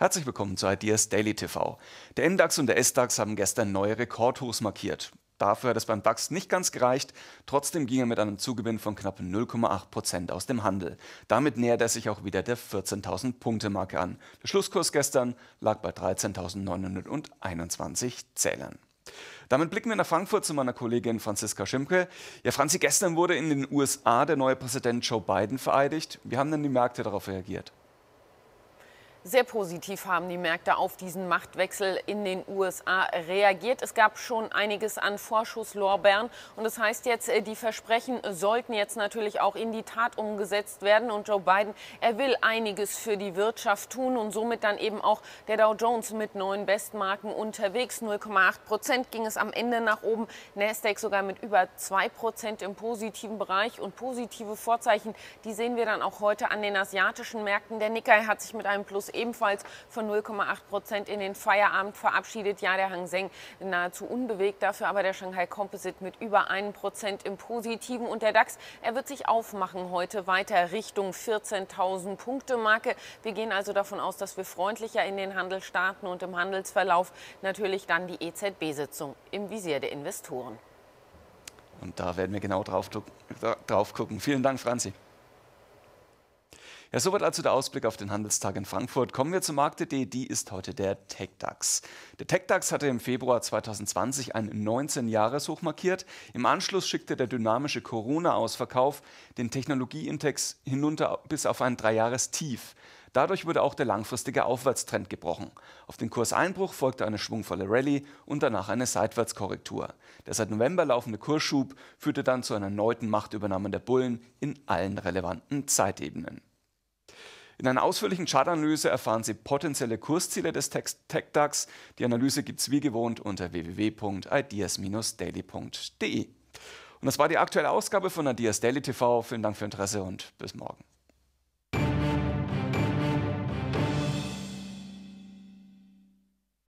Herzlich willkommen zu Ideas Daily TV. Der MDAX und der SDAX haben gestern neue Rekordhochs markiert. Dafür hat es beim DAX nicht ganz gereicht, trotzdem ging er mit einem Zugewinn von knapp 0,8% Prozent aus dem Handel. Damit nähert er sich auch wieder der 14.000 Punkte Marke an. Der Schlusskurs gestern lag bei 13.921 Zählern. Damit blicken wir nach Frankfurt zu meiner Kollegin Franziska Schimke. Ja, Franzi, gestern wurde in den USA der neue Präsident Joe Biden vereidigt. Wie haben denn die Märkte darauf reagiert? Sehr positiv haben die Märkte auf diesen Machtwechsel in den USA reagiert. Es gab schon einiges an Vorschusslorbeeren und das heißt jetzt, äh, die Versprechen sollten jetzt natürlich auch in die Tat umgesetzt werden und Joe Biden, er will einiges für die Wirtschaft tun und somit dann eben auch der Dow Jones mit neuen Bestmarken unterwegs. 0,8 Prozent ging es am Ende nach oben, Nasdaq sogar mit über 2 Prozent im positiven Bereich und positive Vorzeichen, die sehen wir dann auch heute an den asiatischen Märkten. Der Nikkei hat sich mit einem Plus ebenfalls von 0,8 Prozent in den Feierabend verabschiedet. Ja, der Hang Seng nahezu unbewegt, dafür aber der Shanghai Composite mit über 1 Prozent im Positiven. Und der DAX, er wird sich aufmachen heute weiter Richtung 14.000 Punkte Marke. Wir gehen also davon aus, dass wir freundlicher in den Handel starten und im Handelsverlauf natürlich dann die EZB-Sitzung im Visier der Investoren. Und da werden wir genau drauf, drauf gucken. Vielen Dank, Franzi. Ja, soweit also der Ausblick auf den Handelstag in Frankfurt. Kommen wir zur Markt.de, die ist heute der TechDAX. Der TechDAX hatte im Februar 2020 ein 19-Jahres-Hoch markiert. Im Anschluss schickte der dynamische Corona-Ausverkauf den Technologieindex hinunter bis auf ein 3 jahres tief Dadurch wurde auch der langfristige Aufwärtstrend gebrochen. Auf den Kurseinbruch folgte eine schwungvolle Rallye und danach eine Seitwärtskorrektur. Der seit November laufende Kursschub führte dann zu einer erneuten Machtübernahme der Bullen in allen relevanten Zeitebenen. In einer ausführlichen Chartanalyse erfahren Sie potenzielle Kursziele des TechDAX. Die Analyse gibt es wie gewohnt unter www.ideas-daily.de. Und das war die aktuelle Ausgabe von Adias Daily TV. Vielen Dank für Ihr Interesse und bis morgen.